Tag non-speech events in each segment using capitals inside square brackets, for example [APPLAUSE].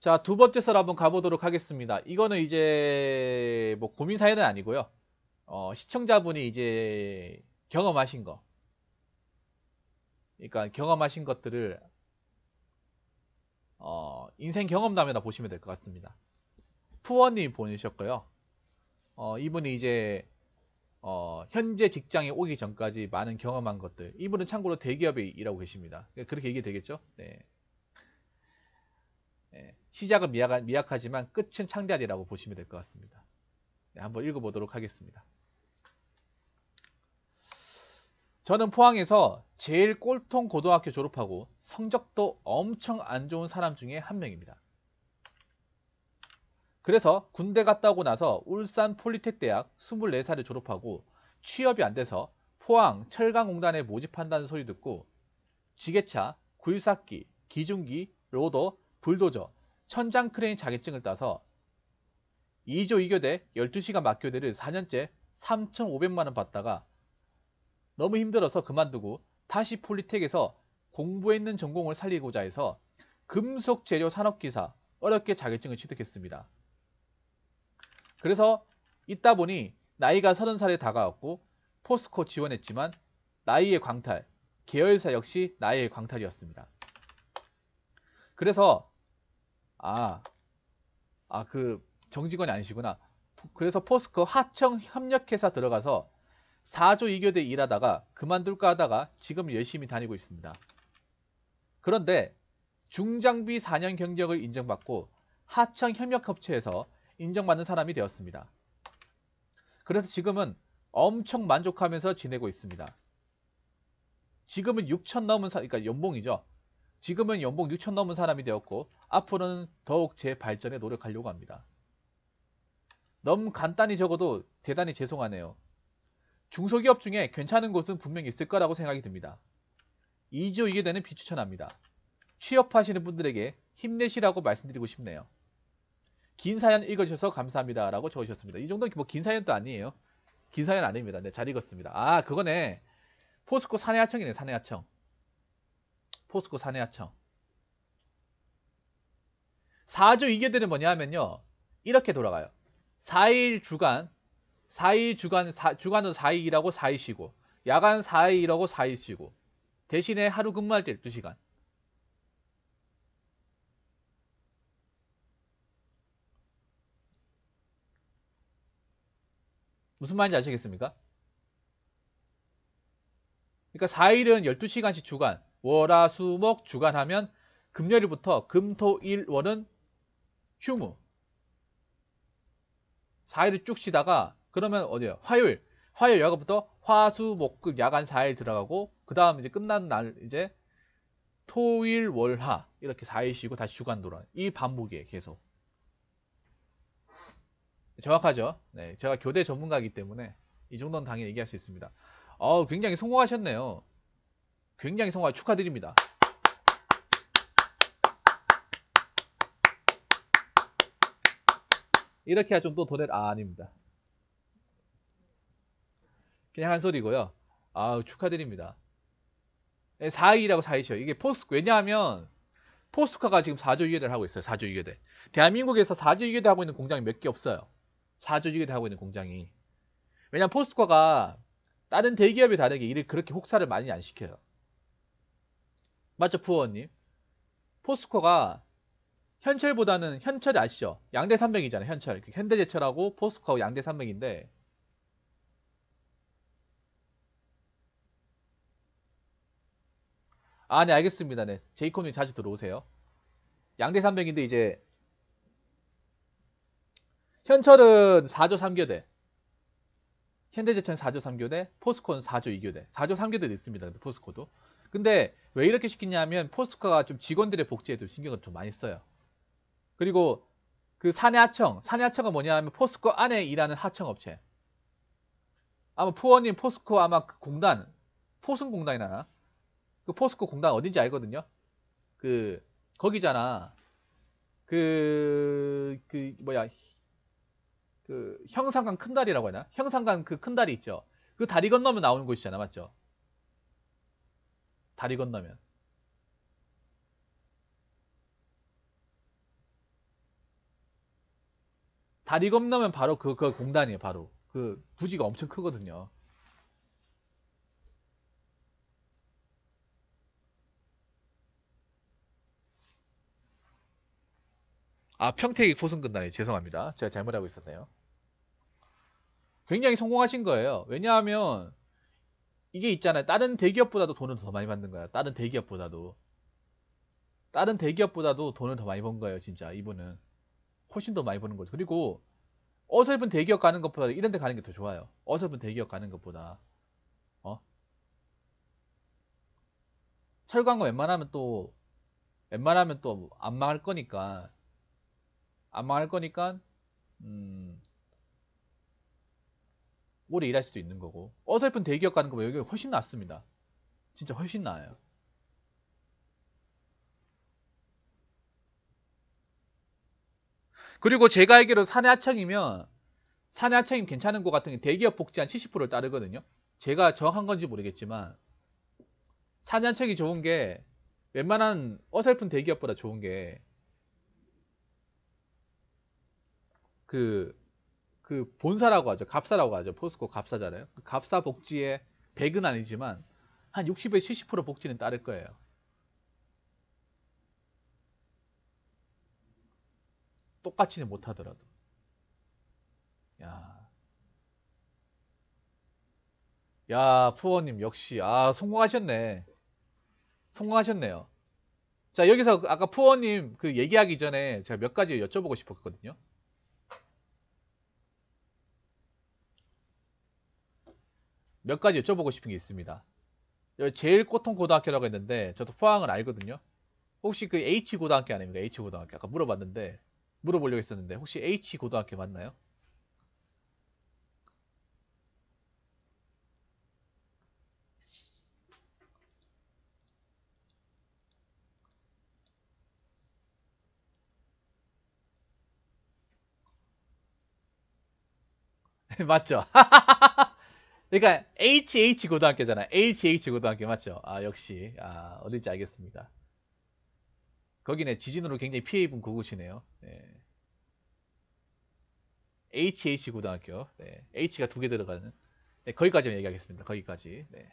자, 두 번째 썰 한번 가보도록 하겠습니다. 이거는 이제 뭐 고민 사연은 아니고요. 어, 시청자분이 이제 경험하신 거. 그러니까 경험하신 것들을 어, 인생 경험담에다 보시면 될 것 같습니다. 푸원님 보내셨고요 어, 이분이 이제 어, 현재 직장에 오기 전까지 많은 경험한 것들. 이분은 참고로 대기업에 일하고 계십니다. 그렇게 얘기 되겠죠? 네. 네. 시작은 미약, 하지만 끝은 창대하리라고 보시면 될 것 같습니다. 네, 한번 읽어보도록 하겠습니다. 저는 포항에서 제일 꼴통 고등학교 졸업하고 성적도 엄청 안 좋은 사람 중에 한 명입니다. 그래서 군대 갔다 오고 나서 울산 폴리텍 대학 24살에 졸업하고 취업이 안 돼서 포항 철강공단에 모집한다는 소리 듣고 지게차, 굴삭기, 기중기, 로더, 불도저 천장 크레인 자격증을 따서 2조 2교대 12시간 맞교대를 4년째 3,500만원 받다가 너무 힘들어서 그만두고 다시 폴리텍에서 공부했는 전공을 살리고자 해서 금속재료 산업기사 어렵게 자격증을 취득했습니다. 그래서 있다 보니 나이가 30살에 다가왔고 포스코 지원했지만 나이의 광탈, 계열사 역시 나이의 광탈이었습니다. 그래서 아, 아, 그 정직원이 아니시구나. 그래서 포스코 하청 협력회사 들어가서 4조 2교대 일하다가 그만둘까 하다가 지금 열심히 다니고 있습니다. 그런데 중장비 4년 경력을 인정받고 하청 협력업체에서 인정받는 사람이 되었습니다. 그래서 지금은 엄청 만족하면서 지내고 있습니다. 지금은 6천 넘은 사, 그러니까 연봉이죠. 지금은 연봉 6천 넘은 사람이 되었고 앞으로는 더욱 제 발전에 노력하려고 합니다. 너무 간단히 적어도 대단히 죄송하네요. 중소기업 중에 괜찮은 곳은 분명히 있을 거라고 생각이 듭니다. 이주이게 되는 비추천합니다. 취업하시는 분들에게 힘내시라고 말씀드리고 싶네요. 긴 사연 읽어주셔서 감사합니다. 라고 적으셨습니다. 이 정도는 뭐긴 사연도 아니에요. 긴 사연 아닙니다. 네, 잘 읽었습니다. 아, 그거네. 포스코 사내하청이네, 사내하청. 포스코 사내하청. 4주 이개들는 뭐냐 하면요. 이렇게 돌아가요. 4일 주간, 4일 주간, 4, 주간은 4일 이라고 4일 쉬고, 야간 4일 이라고 4일 쉬고, 대신에 하루 근무할 때 12시간. 무슨 말인지 아시겠습니까? 그러니까 4일은 12시간씩 주간, 월화수목 주간하면 금요일부터 금토일월은 휴무 4일을 쭉 쉬다가 그러면 어디요? 화요일 화요일 야간부터 화수목금 그 야간 4일 들어가고 그 다음 이제 끝난 날 이제 토일 월화 이렇게 4일 쉬고 다시 주간 돌아 이 반복이에요 계속 정확하죠? 네, 제가 교대 전문가이기 때문에 이 정도는 당연히 얘기할 수 있습니다. 어, 굉장히 성공하셨네요. 굉장히 성화 축하드립니다. 이렇게 하면 또 돈을 아, 아닙니다. 그냥 한 소리고요. 아 축하드립니다. 4위라고 예, 4위죠 이게 포스코. 왜냐하면 포스코가 지금 4조 2예대를 하고 있어요. 4조 2예대 대한민국에서 4조 2예대 하고 있는 공장이 몇 개 없어요. 4조 2예대 하고 있는 공장이. 왜냐면 하 포스코가 다른 대기업이 다르게 일을 그렇게 혹사를 많이 안 시켜요. 맞죠, 푸어님? 포스코가 현철보다는 현철이 아시죠? 양대 산맥이잖아요, 현철. 그 현대제철하고 포스코하고 양대 산맥인데 아, 네, 알겠습니다. 네. 제이콥님 자주 들어오세요. 양대 산맥인데 이제 현철은 4조 3교대 현대제철은 4조 3교대 포스코는 4조 2교대 4조 3교대도 있습니다. 포스코도 근데 왜 이렇게 시키냐면 포스코가 좀 직원들의 복지에도 신경을 좀 많이 써요. 그리고 그 사내 하청, 사내 하청은 뭐냐 하면 포스코 안에 일하는 하청업체. 아마 푸어님 포스코 아마 그 공단, 포승공단이나 그 포스코 공단 어딘지 알거든요. 그 거기잖아. 그, 그, 뭐야, 그, 형상강 큰 다리라고 하나? 형상강 그큰 다리 있죠? 그 다리 건너면 나오는 곳이잖아, 맞죠? 다리 건너면. 다리 건너면 바로 그, 그 공단이에요, 바로. 그 부지가 엄청 크거든요. 아, 평택이 포승근단이 죄송합니다. 제가 잘못 알고 있었네요. 굉장히 성공하신 거예요. 왜냐하면 이게 있잖아요. 다른 대기업보다도 돈을 더 많이 받는 거야. 다른 대기업보다도. 다른 대기업보다도 돈을 더 많이 번 거예요, 진짜. 이분은. 훨씬 더 많이 버는 거죠. 그리고 어설픈 대기업 가는 것보다 이런 데 가는 게 더 좋아요. 어설픈 대기업 가는 것보다. 어? 철강은 웬만하면 또 웬만하면 또 안 망할 거니까 안 망할 거니까 음 오래 일할 수도 있는 거고 어설픈 대기업 가는 거보다 여기가 훨씬 낫습니다. 진짜 훨씬 나아요. 그리고 제가 알기로 사내 하청이면 사내 하청이 괜찮은 것 같은 게 대기업 복지 한 70%를 따르거든요. 제가 정한 건지 모르겠지만 사내 하청이 좋은 게 웬만한 어설픈 대기업보다 좋은 게그 그 본사라고 하죠. 갑사라고 하죠. 포스코 갑사잖아요. 그 갑사 복지의 100은 아니지만 한 60에 서70% 복지는 따를 거예요. 똑같이는 못하더라도. 야. 야, 푸어님 역시 아, 성공하셨네. 성공하셨네요. 자, 여기서 아까 푸어님 그 얘기하기 전에 제가 몇 가지 여쭤보고 싶었거든요. 몇 가지 여쭤보고 싶은 게 있습니다. 제일 꼬통 고등학교라고 했는데 저도 포항을 알거든요. 혹시 그 H 고등학교 아닙니까? H 고등학교 아까 물어봤는데 물어보려고 했었는데 혹시 H 고등학교 맞나요? [LAUGHS] 맞죠? [LAUGHS] 그러니까 HH 고등학교잖아. HH 고등학교 맞죠? 아 역시 아 어딘지 알겠습니다. 거기네 지진으로 굉장히 피해 입은 그곳이네요. 네. HH 고등학교. 네. H가 두 개 들어가는. 네, 거기까지만 얘기하겠습니다. 거기까지. 네.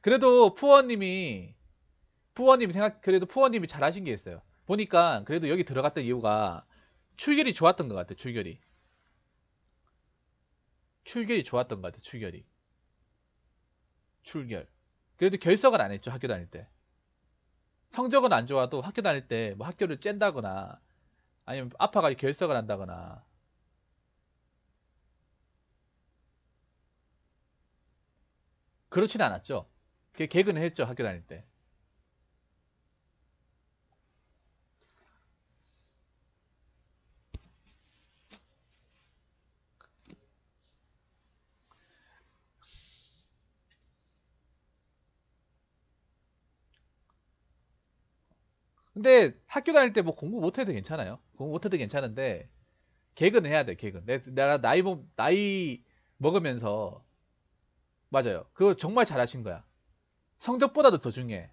그래도 푸어님이 푸어님이 생각 그래도 푸어님이 잘하신 게 있어요. 보니까 그래도 여기 들어갔던 이유가 출결이 좋았던 것 같아요. 출결이. 출결이 좋았던 것 같아. 요 출결이. 출결. 그래도 결석은 안 했죠. 학교 다닐 때. 성적은 안 좋아도 학교 다닐 때 뭐 학교를 쨘다거나 아니면 아파가지고 결석을 한다거나 그렇진 않았죠. 그 개그는 했죠. 학교 다닐 때. 근데 학교 다닐 때 뭐 공부 못해도 괜찮아요. 공부 못해도 괜찮은데 개근 해야 돼. 개근 내, 가 나이 나이 먹으면서 맞아요. 그거 정말 잘하신 거야. 성적보다도 더 중요해.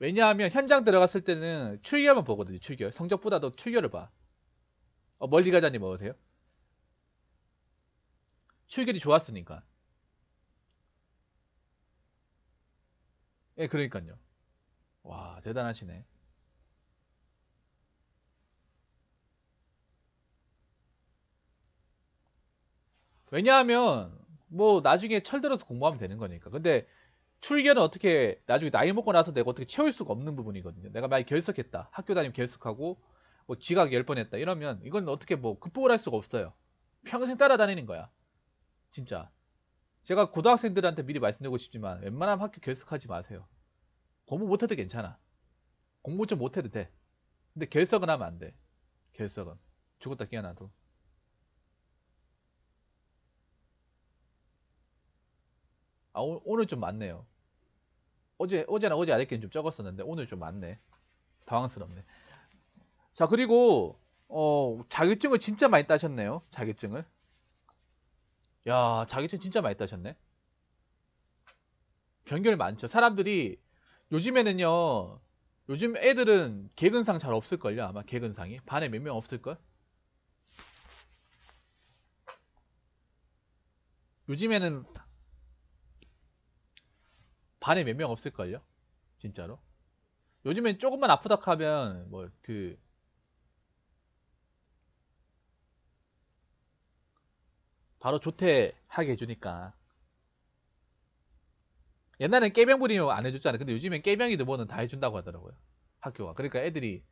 왜냐하면 현장 들어갔을 때는 출결만 보거든요. 출결. 성적보다도 출결을 봐. 어, 멀리 가자니 먹으세요? 뭐 출결이 좋았으니까. 예, 그러니까요. 와, 대단하시네. 왜냐하면 뭐 나중에 철들어서 공부하면 되는 거니까. 근데 출결은 어떻게 나중에 나이 먹고 나서 내가 어떻게 채울 수가 없는 부분이거든요. 내가 만약 결석했다. 학교 다니면 결석하고 뭐 지각 10번 했다. 이러면 이건 어떻게 뭐 극복을 할 수가 없어요. 평생 따라다니는 거야. 진짜. 제가 고등학생들한테 미리 말씀드리고 싶지만 웬만하면 학교 결석하지 마세요. 공부 못해도 괜찮아. 공부 좀 못해도 돼. 근데 결석은 하면 안 돼. 결석은. 죽었다 깨어나도. 아, 오늘 좀 많네요. 어제, 어제나 어제 아랫게는 좀 적었었는데, 오늘 좀 많네. 당황스럽네. 자, 그리고, 어, 자격증을 진짜 많이 따셨네요. 자격증을. 야, 자격증 진짜 많이 따셨네. 변경이 많죠. 사람들이, 요즘에는요, 요즘 애들은 개근상 잘 없을걸요. 아마 개근상이. 반에 몇 명 없을걸? 요즘에는 반에 몇 명 없을걸요? 진짜로. 요즘엔 조금만 아프다 하면 뭐 그 바로 조퇴하게 해주니까 옛날엔 깨병 부리면 안해줬잖아 근데 요즘엔 깨병이 넘어는 다 해준다고 하더라고요 학교가 그러니까 애들이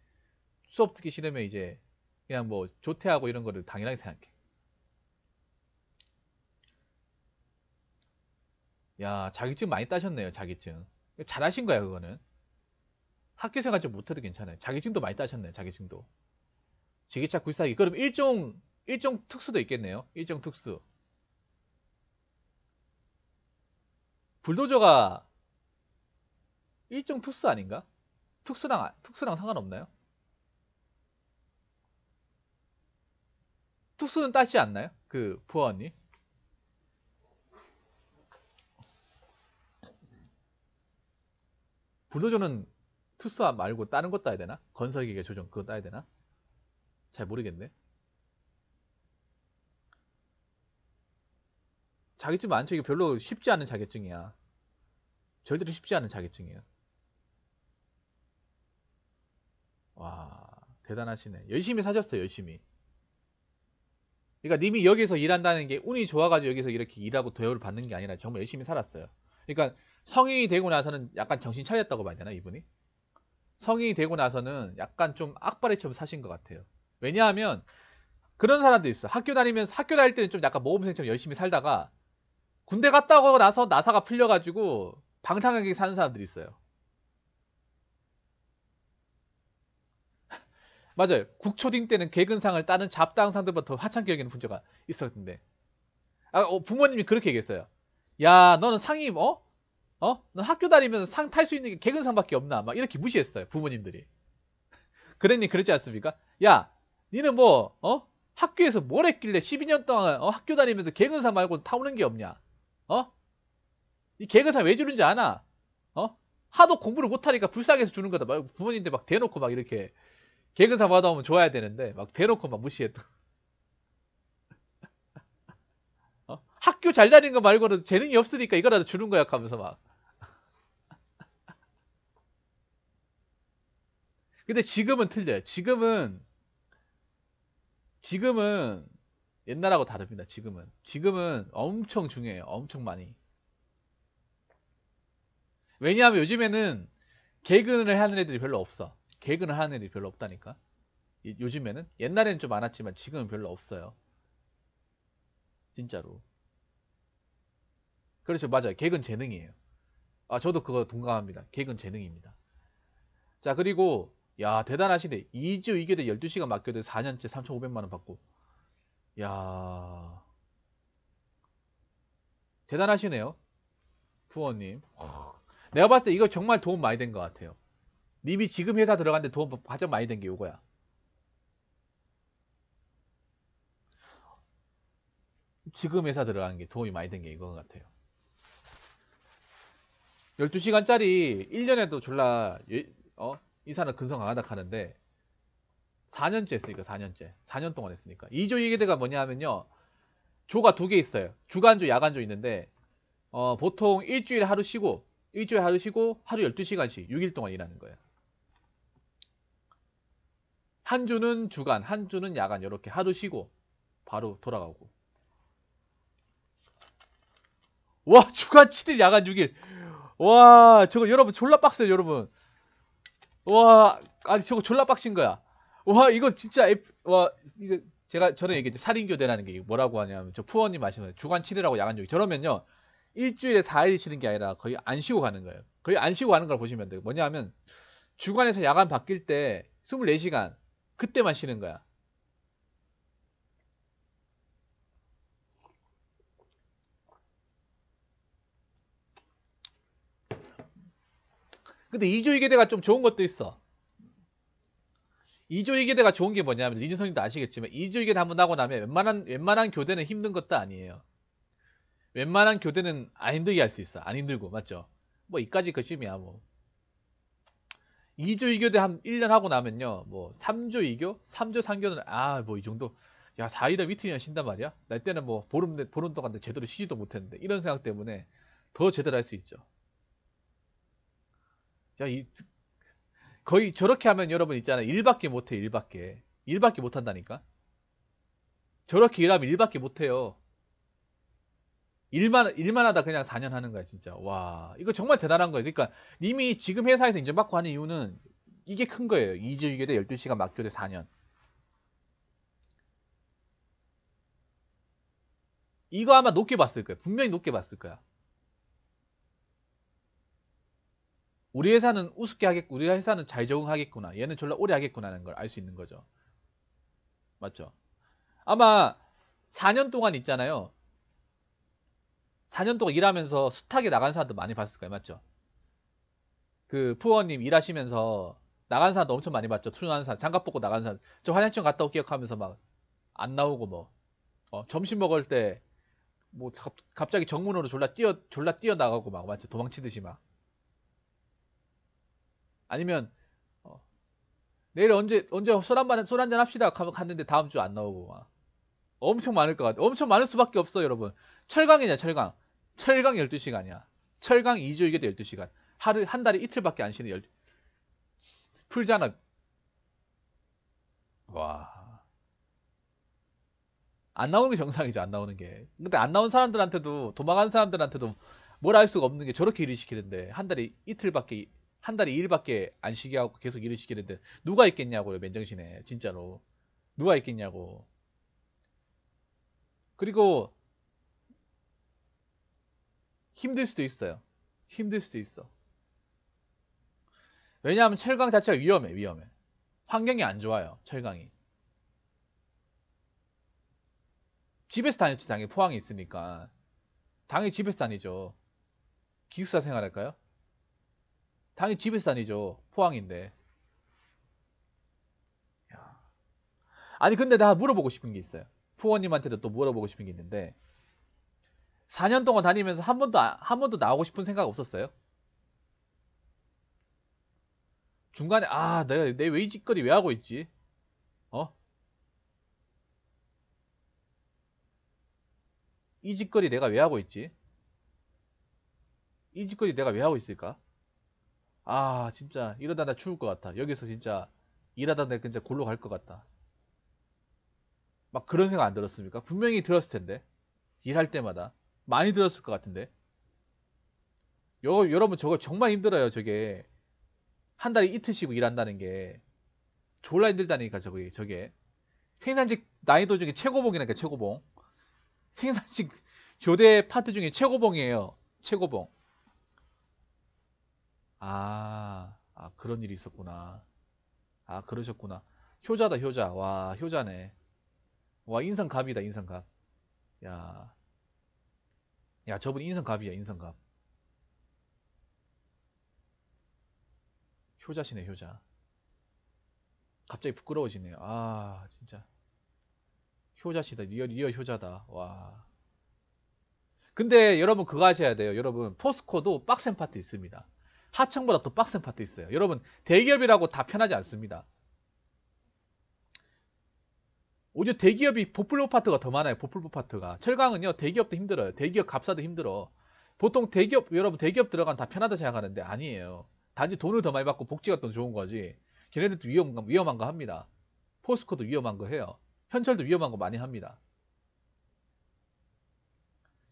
수업 듣기 싫으면 이제 그냥 뭐 조퇴하고 이런 거를 당연하게 생각해 야 자격증 많이 따셨네요 자격증 잘하신 거야 그거는 학교생활 좀 못해도 괜찮아요 자격증도 많이 따셨네 요 자격증도 지게차 굴삭이 그럼 일종 일종 특수도 있겠네요 일종 특수 불도저가 일종 특수 아닌가? 특수랑 특수랑 상관없나요? 특수는 따지 않나요? 그 부하 언니? 불도저는 투사 말고 다른 것 따야 되나? 건설기계 조정 그거 따야 되나? 잘 모르겠네. 자격증 많죠. 이게 별로 쉽지 않은 자격증이야. 절대로 쉽지 않은 자격증이에요. 와 대단하시네. 열심히 사셨어요. 열심히. 그러니까 님이 여기서 일한다는 게 운이 좋아가지고 여기서 이렇게 일하고 대우를 받는 게 아니라 정말 열심히 살았어요. 그러니까 성인이 되고 나서는 약간 정신 차렸다고 봐야 되나 이분이? 성인이 되고 나서는 약간 좀 악바리처럼 사신 것 같아요. 왜냐하면 그런 사람도 있어. 학교 다니면서 학교 다닐 때는 좀 약간 모범생처럼 열심히 살다가 군대 갔다 오고 나서 나사가 풀려가지고 방탕하게 사는 사람들이 있어요. [LAUGHS] 맞아요. 국초딩 때는 개근상을 따는 잡당상들보다 더 화창게 여기는 분자가 있었는데 아, 어, 부모님이 그렇게 얘기했어요. 야 너는 상임 어? 어? 넌 학교 다니면상 탈 수 있는 게 개근상밖에 없나? 막 이렇게 무시했어요. 부모님들이. [LAUGHS] 그랬니 그렇지 않습니까? 야, 니는 뭐 어? 학교에서 뭘 했길래 12년 동안 어? 학교 다니면서 개근상 말고는 타오는 게 없냐? 어? 이 개근상 왜 주는지 아나? 어? 하도 공부를 못하니까 불쌍해서 주는 거다. 막 부모님들 막 대놓고 막 이렇게 개근상 받아오면 좋아야 되는데 막 대놓고 막 무시했던. [LAUGHS] 어? 학교 잘 다니는 거 말고는 재능이 없으니까 이거라도 주는 거야 하면서 막 근데 지금은 틀려요. 지금은 지금은 옛날하고 다릅니다. 지금은 지금은 엄청 중요해요. 엄청 많이. 왜냐하면 요즘에는 개근을 하는 애들이 별로 없어. 개근을 하는 애들이 별로 없다니까. 요즘에는 옛날에는 좀 많았지만 지금은 별로 없어요. 진짜로. 그렇죠. 맞아요. 개근 재능이에요. 아, 저도 그거 동감합니다. 개근 재능입니다. 자, 그리고 야 대단하시네 2주 2개대 12시간 맡겨도 4년째 3,500만원 받고 야 대단하시네요 부원님 내가 봤을 때 이거 정말 도움 많이 된 것 같아요 님이 지금 회사 들어갔는데 도움 가장 많이 된 게 이거야 지금 회사 들어간 게 도움이 많이 된 게 이거 같아요 12시간짜리 1년에도 졸라 예, 어? 이 사람 근성 강하다 하는데 4년째 했으니까 4년째 4년 동안 했으니까 2조 이익대가 뭐냐 하면요 조가 두 개 있어요 주간조 야간조 있는데 어, 보통 일주일에 하루 쉬고 일주일에 하루 쉬고 하루 12시간씩 6일 동안 일하는 거예요 한 주는 주간 한 주는 야간 이렇게 하루 쉬고 바로 돌아가고 와 [LAUGHS] 주간 7일 야간 6일 와 저거 여러분 졸라 빡세요 여러분 와 아니 저거 졸라 빡신 거야 와 이거 진짜 F, 와 이거 제가 전에 얘기했죠 살인교대라는 게 뭐라고 하냐면 저 푸어님 아시면 주간 7일하고 야간 6일 저러면요 일주일에 4일이 쉬는 게 아니라 거의 안 쉬고 가는 거예요 거의 안 쉬고 가는 걸 보시면 돼요 뭐냐 면 주간에서 야간 바뀔 때 24시간 그때만 쉬는 거야 근데 2조 2계대가 좀 좋은 것도 있어. 2조 2계대가 좋은 게 뭐냐면 리준성님도 아시겠지만 2조 2계대 한번 나고 나면 웬만한 웬만한 교대는 힘든 것도 아니에요. 웬만한 교대는 안 힘들게 할 수 있어. 안 힘들고 맞죠? 뭐 이까지 그쯤이야 뭐. 2조 2교대 한 1년 하고 나면요. 뭐 3조 2교, 3조 3교는 아 뭐 이 정도 야 4일에 이틀이나 쉰단 말이야. 날 때는 뭐 보름 보름 동안 제대로 쉬지도 못했는데 이런 생각 때문에 더 제대로 할 수 있죠. 자, 이, 거의 저렇게 하면 여러분 있잖아요. 일밖에 못해, 일밖에. 일밖에 못한다니까? 저렇게 일하면 일밖에 못해요. 일만, 일만 하다 그냥 4년 하는 거야, 진짜. 와, 이거 정말 대단한 거예요. 그러니까 이미 지금 회사에서 인정받고 하는 이유는 이게 큰 거예요. 2주이계 돼, 12시간 막교대 4년. 이거 아마 높게 봤을 거야. 분명히 높게 봤을 거야. 우리 회사는 우습게 하겠고 우리 회사는 잘 적응하겠구나. 얘는 졸라 오래 하겠구나라는 걸 알 수 있는 거죠. 맞죠? 아마 4년 동안 있잖아요. 4년 동안 일하면서 숱하게 나간 사람도 많이 봤을 거예요. 맞죠? 그 푸어님 일하시면서 나간 사람도 엄청 많이 봤죠. 투준하는 사람, 장갑 벗고 나간 사람. 저 화장실 갔다 올기억 하면서 막 안 나오고 뭐. 어, 점심 먹을 때 뭐 갑자기 정문으로 졸라 뛰어 졸라 뛰어 나가고 막 맞죠? 도망치듯이 막. 아니면 어, 내일 언제 언제 술 한잔 술 한잔 합시다 갔는데 다음 주 안 나오고 막. 엄청 많을 것 같아. 엄청 많을 수밖에 없어 여러분. 철강이냐 철강. 철강 12시간이야. 철강 2주 이게 12시간. 하루 한 달에 이틀밖에 안 쉬는 12... 풀잖아. 와. 안 나오는 게 정상이죠. 안 나오는 게. 근데 안 나온 사람들한테도 도망간 사람들한테도 뭘 알 수가 없는 게 저렇게 일을 시키는데 한 달에 이틀밖에 한 달에 일밖에안 쉬게 하고 계속 일을 시키는데 누가 있겠냐고요 맨정신에 진짜로 누가 있겠냐고 그리고 힘들 수도 있어요 힘들 수도 있어 왜냐하면 철강 자체가 위험해 위험해 환경이 안 좋아요 철강이 집에서 다녔지 당연히 포항에 있으니까 당연히 집에서 다니죠 기숙사 생활할까요? 당연히 집에서 다니죠. 포항인데. 아니 근데 나 물어보고 싶은 게 있어요. 후원님한테도 또 물어보고 싶은 게 있는데 4년 동안 다니면서 한 번도 한 번도 나오고 싶은 생각 없었어요? 중간에 아 내가 내왜이 짓거리 왜 하고 있지? 어? 이 짓거리 내가 왜 하고 있지? 이 짓거리 내가 왜 하고 있을까? 아 진짜 이러다 나 죽을 것 같아. 여기서 진짜 일하다 내가 진짜 골로 갈 것 같다. 막 그런 생각 안 들었습니까? 분명히 들었을 텐데 일할 때마다 많이 들었을 것 같은데 요, 여러분 저거 정말 힘들어요 저게 한 달에 이틀 쉬고 뭐 일한다는 게 졸라 힘들다니까 저게 저게 생산직 난이도 중에 최고봉이니까 최고봉 생산직 [LAUGHS] 교대 파트 중에 최고봉이에요 최고봉 아, 아 그런 일이 있었구나. 아 그러셨구나. 효자다 효자. 와 효자네. 와 인성갑이다 인성갑. 야, 야 저분 인성갑이야 인성갑. 효자시네 효자. 갑자기 부끄러워지네요. 아 진짜 효자시다 리얼 리얼 효자다. 와. 근데 여러분 그거 하셔야 돼요. 여러분 포스코도 빡센 파트 있습니다. 하청보다 더 빡센 파트 있어요. 여러분 대기업이라고 다 편하지 않습니다. 오히려 대기업이 보풀로 파트가 더 많아요. 보풀로 파트가. 철강은요. 대기업도 힘들어요. 대기업 갑사도 힘들어. 보통 대기업 여러분 대기업 들어간 다 편하다 생각하는데 아니에요. 단지 돈을 더 많이 받고 복지가 더 좋은 거지. 걔네들도 위험, 위험한 거 합니다. 포스코도 위험한 거 해요. 현철도 위험한 거 많이 합니다.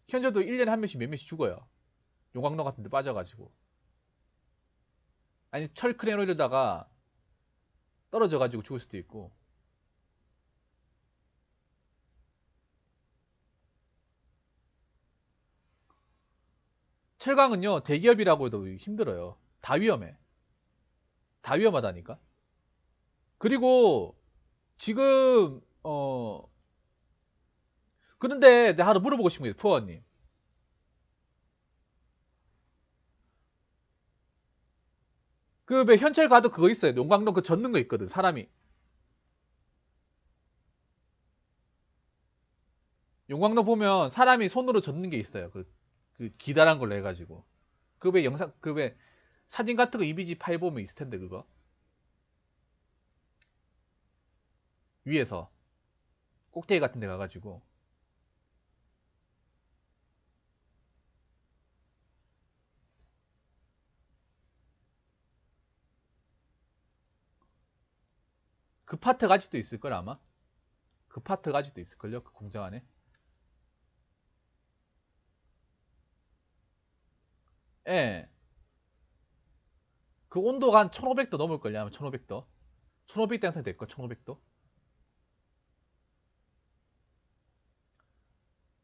현철도 1년에 한 명씩 몇 명씩 죽어요. 용광로 같은 데 빠져가지고. 아니 철크레인 올리다가 떨어져가지고 죽을 수도 있고 철강은요 대기업이라고 해도 힘들어요 다 위험해 다 위험하다니까 그리고 지금 어 그런데 내가 하나 물어보고 싶은 게 푸어님 그왜 현철 가도 그거 있어요. 용광로 그 젓는 거 있거든. 사람이. 용광로 보면 사람이 손으로 젓는 게 있어요. 그, 그 기다란 걸로 해가지고. 그 왜 영상 그 왜 사진 같은 거 이미지 파일 보면 있을 텐데 그거. 위에서 꼭대기 같은 데 가가지고 그 파트가 아직도 있을걸 아마 그 파트가 아직도 있을걸요 그 공장 안에 예. 그 온도가 한 1500도 넘을걸요 아마 1500도 1500도 항상 될걸 1500도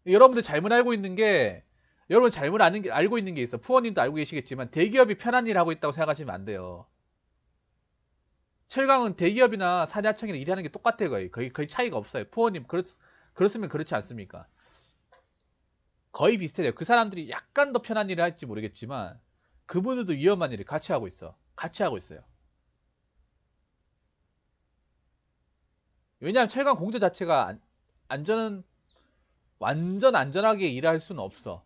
여러분들 잘못 알고 있는 게 여러분 잘못 아는 게, 알고 있는 게 있어. 푸어님도 알고 계시겠지만 대기업이 편한 일 하고 있다고 생각하시면 안 돼요. 철강은 대기업이나 사대하청이나 일하는 게 똑같아요. 거의. 거의, 거의 차이가 없어요. 부어님 그렇, 그렇으면 그렇지 않습니까? 거의 비슷해요. 그 사람들이 약간 더 편한 일을 할지 모르겠지만 그분들도 위험한 일을 같이 하고 있어. 같이 하고 있어요. 왜냐하면 철강 공조 자체가 안전은 완전 안전하게 일할 수는 없어.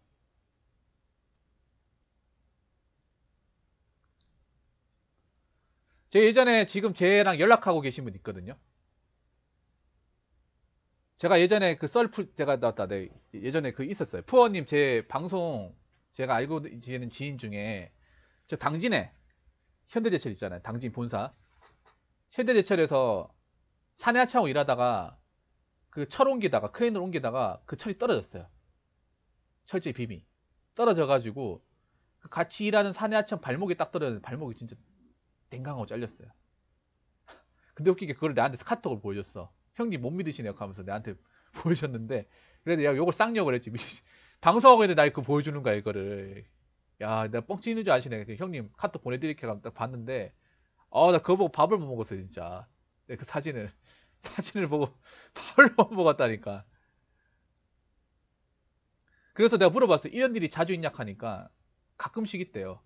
제가 예전에 지금 제랑 연락하고 계신 분 있거든요. 제가 예전에 그 썰풀 제가 나왔다 네, 예전에 그 있었어요. 푸어님 제 방송 제가 알고 지내는 지인 중에 저 당진에 현대제철 있잖아요. 당진 본사 현대제철에서 산에 하차고 일하다가 그 철 옮기다가 크레인을 옮기다가 그 철이 떨어졌어요. 철제 비비 떨어져가지고 그 같이 일하는 산에 하천 발목이 딱떨어졌 발목이 진짜 땡강하고 잘렸어요. [LAUGHS] 근데 웃기게 그걸 나한테 카톡을 보여줬어. 형님 못 믿으시네요 하면서 나한테 [LAUGHS] 보여줬는데 그래도 야 요걸 쌍욕을 했지. 방송하고 있는데 날 그거 보여주는 거야 이거를. 야 내가 뻥치는 줄 아시네. 그 형님 카톡 보내드릴게 요딱 봤는데 어나 아, 그거 보고 밥을 못 먹었어 진짜. 내그 네, 사진을 [LAUGHS] 사진을 보고 밥을 못 먹었다니까. 그래서 내가 물어봤어. 이런 일이 자주 있냐 하니까 가끔씩 있대요.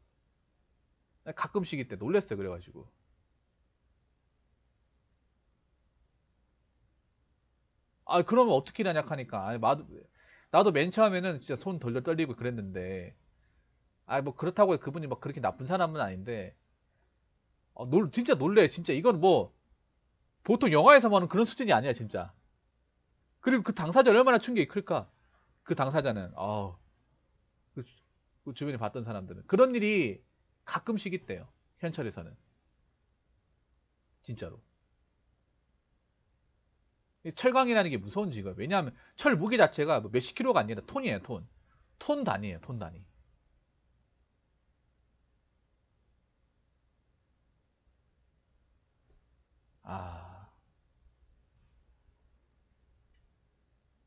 가끔씩 이때 놀랬어요. 그래가지고. 아 그러면 어떻게 일하냐 하니까 아니, 마 나도 맨 처음에는 진짜 손 덜덜 떨리고 그랬는데 아 뭐 그렇다고 그분이 막 그렇게 나쁜 사람은 아닌데 아, 놀, 진짜 놀래 진짜 이건 뭐 보통 영화에서만 은 그런 수준이 아니야 진짜 그리고 그 당사자 얼마나 충격이 클까 그 당사자는 어, 그, 그 주변에 봤던 사람들은 그런 일이 가끔씩 있대요. 현찰에서는. 진짜로. 철강이라는 게 무서운 직업. 이에요 왜냐하면 철 무게 자체가 뭐 몇십 킬로가 아니라 톤이에요, 톤. 톤 단위에요, 톤 단위. 아.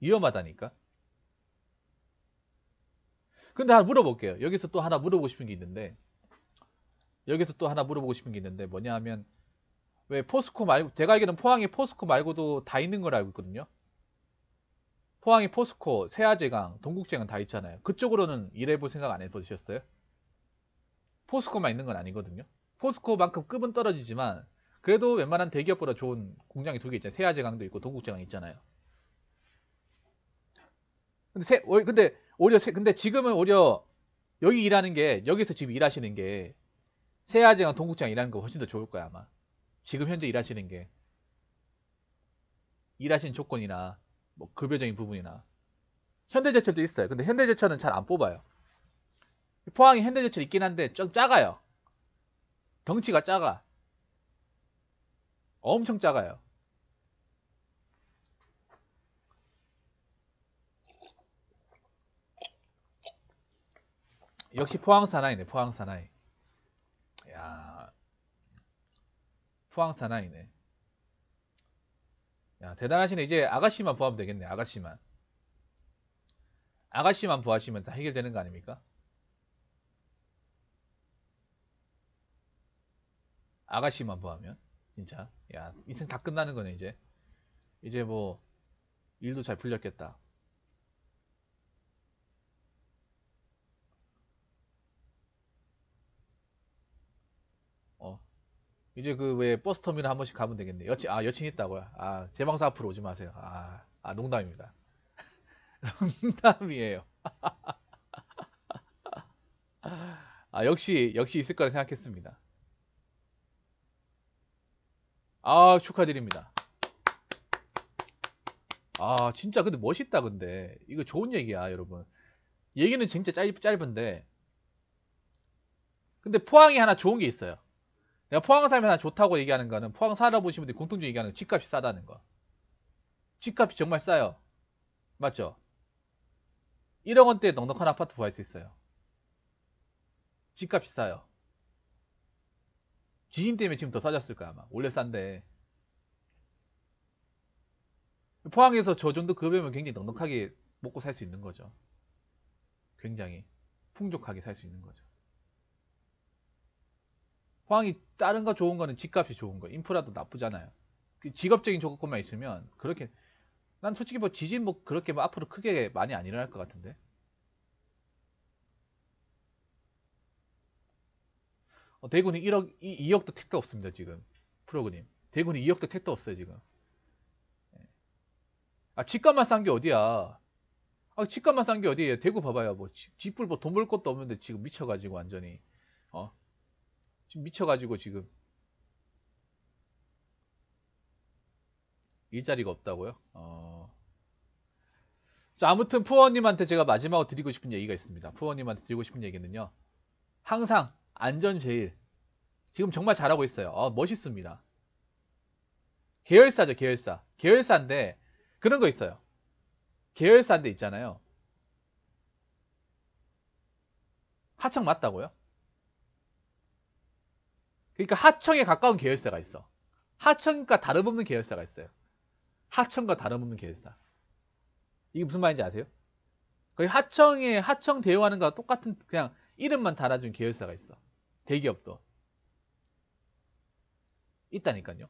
위험하다니까? 근데 하나 물어볼게요. 여기서 또 하나 물어보고 싶은 게 있는데. 여기서 또 하나 물어보고 싶은 게 있는데 뭐냐 하면 왜 포스코 말고 제가 알기로는 포항에 포스코 말고도 다 있는 걸 알고 있거든요. 포항에 포스코, 세아제강, 동국제강 다 있잖아요. 그쪽으로는 일해볼 생각 안 해보셨어요? 포스코만 있는 건 아니거든요. 포스코만큼 급은 떨어지지만 그래도 웬만한 대기업보다 좋은 공장이 두 개 있잖아요. 세아제강도 있고 동국제강 있잖아요. 근데 세, 어, 근데 오히려 세, 근데 지금은 오히려 여기 일하는 게 여기서 지금 일하시는 게 세아지가 동국장 일하는 거 훨씬 더 좋을 거야 아마. 지금 현재 일하시는 게 일하신 조건이나 뭐 급여적인 부분이나 현대제철도 있어요. 근데 현대제철은 잘 안 뽑아요. 포항이 현대제철 있긴 한데 좀 작아요. 덩치가 작아. 엄청 작아요. 역시 포항 사나이네, 포항 사나이. 야 아, 포항 사나이네. 야 대단하시네. 이제 아가씨만 부하면 되겠네. 아가씨만. 아가씨만 부하시면 다 해결되는 거 아닙니까? 아가씨만 부하면 진짜 야 인생 다 끝나는 거네 이제 이제 뭐 일도 잘 풀렸겠다 이제 그 왜 버스 터미널 한 번씩 가면 되겠네. 여친 아 여친 있다고요. 아제방사 앞으로 오지 마세요. 아, 아 농담입니다. [LAUGHS] 농담이에요. [LAUGHS] 아 역시 역시 있을 거라 생각했습니다. 아 축하드립니다. 아 진짜 근데 멋있다 근데 이거 좋은 얘기야 여러분. 얘기는 진짜 짧, 짧은데 근데 포항에 하나 좋은 게 있어요. 내가 포항 살면 좋다고 얘기하는 거는 포항 살아보신 분들이 공통적으로 얘기하는 집값이 싸다는 거. 집값이 정말 싸요. 맞죠? 1억 원대 넉넉한 아파트 구할 수 있어요. 집값이 싸요. 지진 때문에 지금 더 싸졌을 거야 아마. 원래 싼데. 포항에서 저 정도 급여면 굉장히 넉넉하게 먹고 살 수 있는 거죠. 굉장히 풍족하게 살 수 있는 거죠. 호황이 다른 거 좋은 거는 집값이 좋은 거 인프라도 나쁘잖아요 그 직업적인 조건만 있으면 그렇게 난 솔직히 뭐 지진 뭐 그렇게 뭐 앞으로 크게 많이 안 일어날 것 같은데 어, 대구는 1억 2, 억도 택도 없습니다 지금 프로그님 대구는 2억도 택도 없어요 지금 예. 아 집값만 싼 게 어디야 아, 집값만 싼 게 어디에요 대구 봐봐요. 뭐, 집불 뭐 돈 벌 것도 없는데 지금 미쳐가지고 완전히. 지금 미쳐가지고 지금 일자리가 없다고요? 어... 자, 아무튼 푸어님한테 제가 마지막으로 드리고 싶은 얘기가 있습니다. 푸어님한테 드리고 싶은 얘기는요. 항상 안전 제일. 지금 정말 잘하고 있어요. 어, 멋있습니다. 계열사죠, 계열사. 계열사인데 그런 거 있어요. 계열사인데 있잖아요. 하청 맞다고요? 그러니까 하청에 가까운 계열사가 있어. 하청과 다름없는 계열사가 있어요. 하청과 다름없는 계열사. 이게 무슨 말인지 아세요? 거의 하청에 하청 대우하는 거와 똑같은 그냥 이름만 달아준 계열사가 있어. 대기업도. 있다니까요.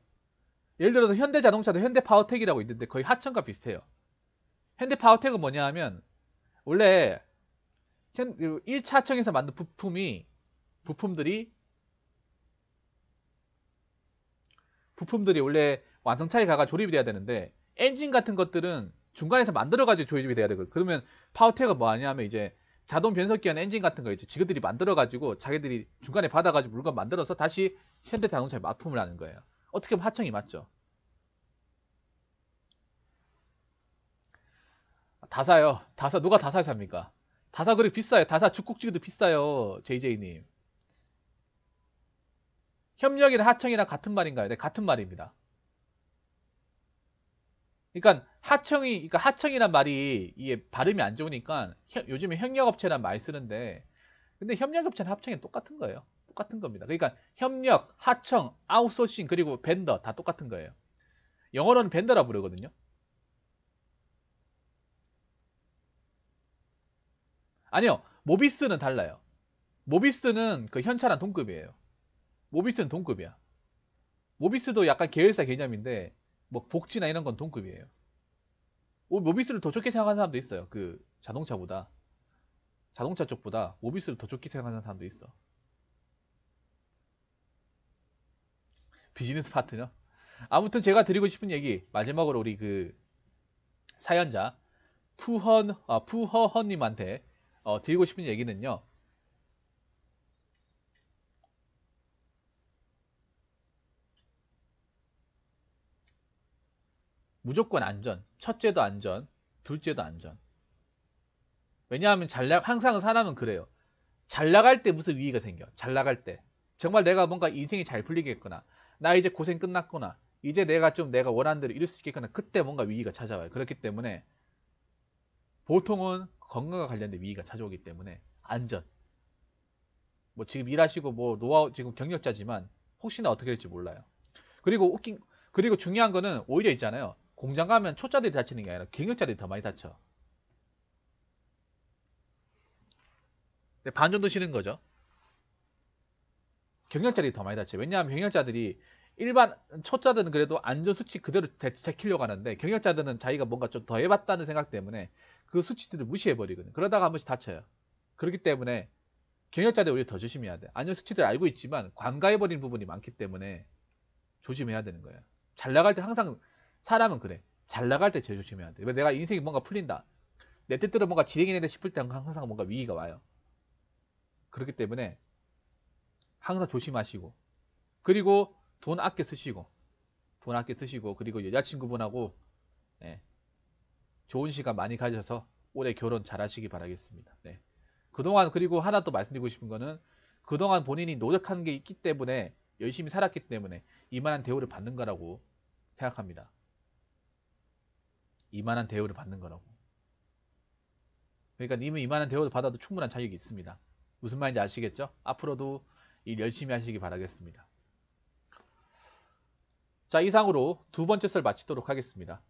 예를 들어서 현대자동차도 현대파워텍이라고 있는데 거의 하청과 비슷해요. 현대파워텍은 뭐냐 하면 원래 1차 그 하청에서 만든 부품이 부품들이 부품들이 원래 완성차에 가가 조립이 돼야 되는데 엔진 같은 것들은 중간에서 만들어가지고 조립이 돼야 되고 그러면 파워테어가 뭐 하냐면 이제 자동 변속기한 엔진 같은 거 있죠. 지그들이 만들어가지고 자기들이 중간에 받아가지고 물건 만들어서 다시 현대 자동차에 맞품을 하는 거예요. 어떻게 보면 하청이 맞죠. 다사요. 다사 누가 다사 삽니까? 다사 그리 비싸요. 다사 죽꼭지기도 비싸요. JJ님. 협력이나 하청이나 같은 말인가요? 네, 같은 말입니다. 그러니까 하청이 그러니까 하청이란 말이 이게 발음이 안 좋으니까 혀, 요즘에 협력업체란 말 쓰는데 근데 협력업체는 합청이 똑같은 거예요. 똑같은 겁니다. 그러니까 협력, 하청, 아웃소싱 그리고 벤더 다 똑같은 거예요. 영어로는 벤더라 부르거든요. 아니요. 모비스는 달라요. 모비스는 그 현찰한 동급이에요. 모비스는 동급이야. 모비스도 약간 계열사 개념인데 뭐 복지나 이런 건 동급이에요. 모비스를 더 좋게 생각하는 사람도 있어요. 그 자동차보다 자동차 쪽보다 모비스를 더 좋게 생각하는 사람도 있어. 비즈니스 파트너. 아무튼 제가 드리고 싶은 얘기 마지막으로 우리 그 사연자 푸헌 아, 푸허헌님한테 어, 드리고 싶은 얘기는요. 무조건 안전. 첫째도 안전, 둘째도 안전. 왜냐하면 잘 나, 항상 사람은 그래요. 잘 나갈 때 무슨 위기가 생겨. 잘 나갈 때. 정말 내가 뭔가 인생이 잘풀리겠구나나 이제 고생 끝났구나 이제 내가 좀 내가 원하는 대로 이룰 수있겠구나 그때 뭔가 위기가 찾아와요. 그렇기 때문에 보통은 건강과 관련된 위기가 찾아오기 때문에 안전. 뭐 지금 일하시고 뭐 노하우 지금 경력자지만 혹시나 어떻게 될지 몰라요. 그리고 웃긴 그리고 중요한 거는 오히려 있잖아요. 공장 가면 초짜들이 다치는 게 아니라 경력자들이 더 많이 다쳐. 반 정도 쉬는 거죠. 경력자들이 더 많이 다쳐. 왜냐하면 경력자들이 일반 초짜들은 그래도 안전 수치 그대로 지키려고 하는데 경력자들은 자기가 뭔가 좀 더 해봤다는 생각 때문에 그 수치들을 무시해버리거든요. 그러다가 한 번씩 다쳐요. 그렇기 때문에 경력자들 오히려 더 조심해야 돼. 안전 수치들 알고 있지만 관가해버린 부분이 많기 때문에 조심해야 되는 거예요. 잘 나갈 때 항상 사람은 그래. 잘 나갈 때 제일 조심해야 돼. 내가 인생이 뭔가 풀린다. 내 뜻대로 뭔가 진행이 되 싶을 때 항상 뭔가 위기가 와요. 그렇기 때문에 항상 조심하시고 그리고 돈 아껴 쓰시고 돈 아껴 쓰시고 그리고 여자친구분하고 네, 좋은 시간 많이 가져서 올해 결혼 잘 하시기 바라겠습니다. 네. 그동안 그리고 하나 또 말씀드리고 싶은 거는 그동안 본인이 노력한 게 있기 때문에 열심히 살았기 때문에 이만한 대우를 받는 거라고 생각합니다. 이만한 대우를 받는 거라고. 그러니까 님은 이만한 대우를 받아도 충분한 자격이 있습니다. 무슨 말인지 아시겠죠? 앞으로도 일 열심히 하시기 바라겠습니다. 자, 이상으로 두 번째 썰 마치도록 하겠습니다.